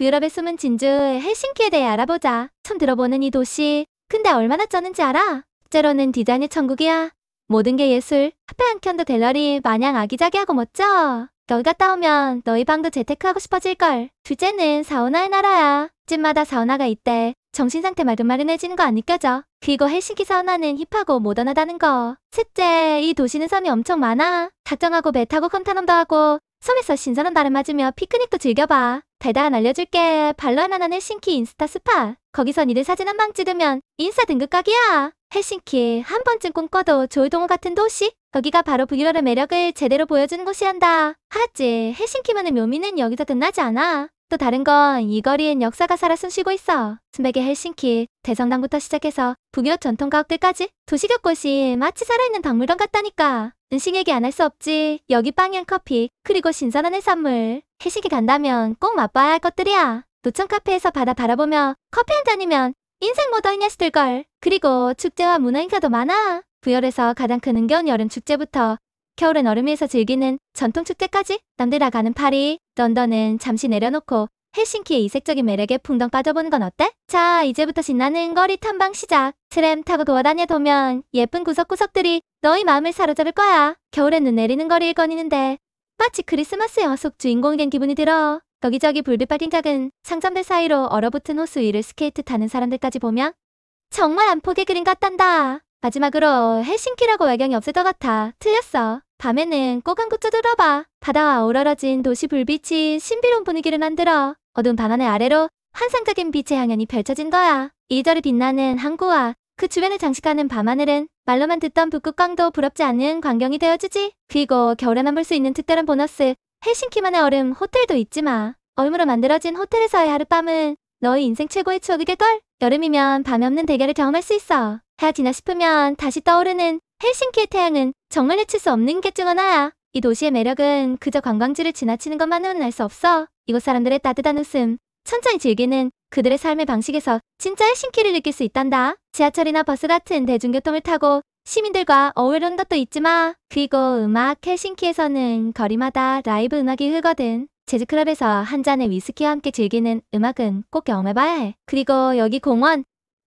그 유럽의 숨은 진주 헬싱키에 대해 알아보자. 처음 들어보는 이 도시. 근데 얼마나 쩌는지 알아? 실제로는 디자인의 천국이야. 모든 게 예술. 카페 한 켠도 갤러리 마냥 아기자기하고 멋져. 널 갔다 오면 너희 방도 재테크하고 싶어질걸. 둘째는 사우나의 나라야. 집마다 사우나가 있대. 정신 상태 마른마른해지는 거 안 느껴져. 그리고 헬싱키 사우나는 힙하고 모던하다는 거. 셋째, 이 도시는 섬이 엄청 많아. 작정하고 배 타고 컴타넘도 하고 섬에서 신선한 바람 맞으며 피크닉도 즐겨봐. 대단 알려줄게. 발로 하나 나는 신키 인스타 스파. 거기서 니들 사진 한 방 찍으면 인싸 등급 각이야. 헬싱키 한 번쯤 꿈꿔도 조이동호 같은 도시? 거기가 바로 북유로의 매력을 제대로 보여주는 곳이한다 하지 헬싱키만의 묘미는 여기서 끝나지 않아. 또 다른 건 이 거리엔 역사가 살아 숨쉬고 있어. 스백의 헬싱키, 대성당부터 시작해서 북유 럽 전통 가옥들까지 도시격 곳이 마치 살아있는 박물관 같다니까. 음식 얘기 안 할 수 없지. 여기 빵향 커피, 그리고 신선한 해산물. 헬식이 간다면 꼭 맛봐야 할 것들이야. 노천 카페에서 바다 바라보며 커피 한 잔이면 인생 모더 뭐 희냐시들걸. 그리고 축제와 문화인사도 많아. 부열에서 가장 큰 은겨운 여름 축제부터 겨울엔 얼음에서 즐기는 전통 축제까지 남들아 가는 파리, 런던은 잠시 내려놓고 헬싱키의 이색적인 매력에 풍덩 빠져보는 건 어때? 자, 이제부터 신나는 거리 탐방 시작. 트램 타고 돌아다녀보면 예쁜 구석구석들이 너희 마음을 사로잡을 거야. 겨울엔 눈 내리는 거리일 거니는데 마치 크리스마스 여속 주인공이 된 기분이 들어. 여기저기 불빛 빠진 작은 상점들 사이로 얼어붙은 호수 위를 스케이트 타는 사람들까지 보면 정말 안포의 그림 같단다. 마지막으로 헬싱키라고 외경이 없을 것 같아. 틀렸어. 밤에는 꼭 한 곳 두들어봐. 바다와 어우러진 러 도시 불빛이 신비로운 분위기를 만들어 어두운 밤하늘 아래로 환상적인 빛의 향연이 펼쳐진 거야. 이절이 빛나는 항구와 그 주변을 장식하는 밤하늘은 말로만 듣던 북극강도 부럽지 않은 광경이 되어주지. 그리고 겨울에만 볼 수 있는 특별한 보너스 헬싱키만의 얼음 호텔도 있지 마. 얼음으로 만들어진 호텔에서의 하룻밤은 너의 인생 최고의 추억이 겠걸 여름이면 밤이 없는 대결을 경험할 수 있어. 다지나 싶으면 다시 떠오르는 헬싱키의 태양은 정말 해칠 수 없는 게중 하나야. 이 도시의 매력은 그저 관광지를 지나치는 것만은 알 수 없어. 이곳 사람들의 따뜻한 웃음, 천천히 즐기는 그들의 삶의 방식에서 진짜 헬싱키를 느낄 수 있단다. 지하철이나 버스 같은 대중교통을 타고 시민들과 어울리는 것도 있지 마. 그리고 음악 헬싱키에서는 거리마다 라이브 음악이 흐거든. 재즈클럽에서 한 잔의 위스키와 함께 즐기는 음악은 꼭 경험해봐야 해. 그리고 여기 공원,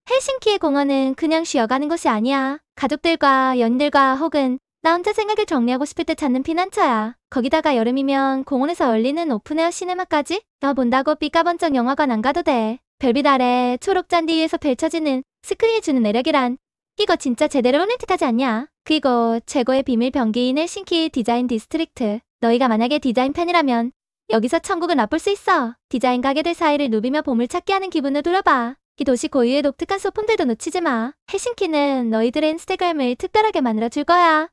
헬싱키의 공원은 그냥 쉬어가는 곳이 아니야. 가족들과 연들과 혹은 나 혼자 생각을 정리하고 싶을 때 찾는 피난처야. 거기다가 여름이면 공원에서 열리는 오픈에어 시네마까지? 너 본다고 삐까번쩍 영화관 안 가도 돼. 별빛 아래 초록 잔디 위에서 펼쳐지는 스크린이 주는 매력이란 이거 진짜 제대로 로맨틱하지 않냐? 그리고 최고의 비밀 병기인 헬싱키 디자인 디스트릭트. 너희가 만약에 디자인 팬이라면 여기서 천국을 맛볼 수 있어. 디자인 가게들 사이를 누비며 봄을 찾게 하는 기분을 들어봐 이 도시 고유의 독특한 소품들도 놓치지 마. 헬싱키는 너희들의 인스타그램을 특별하게 만들어줄 거야.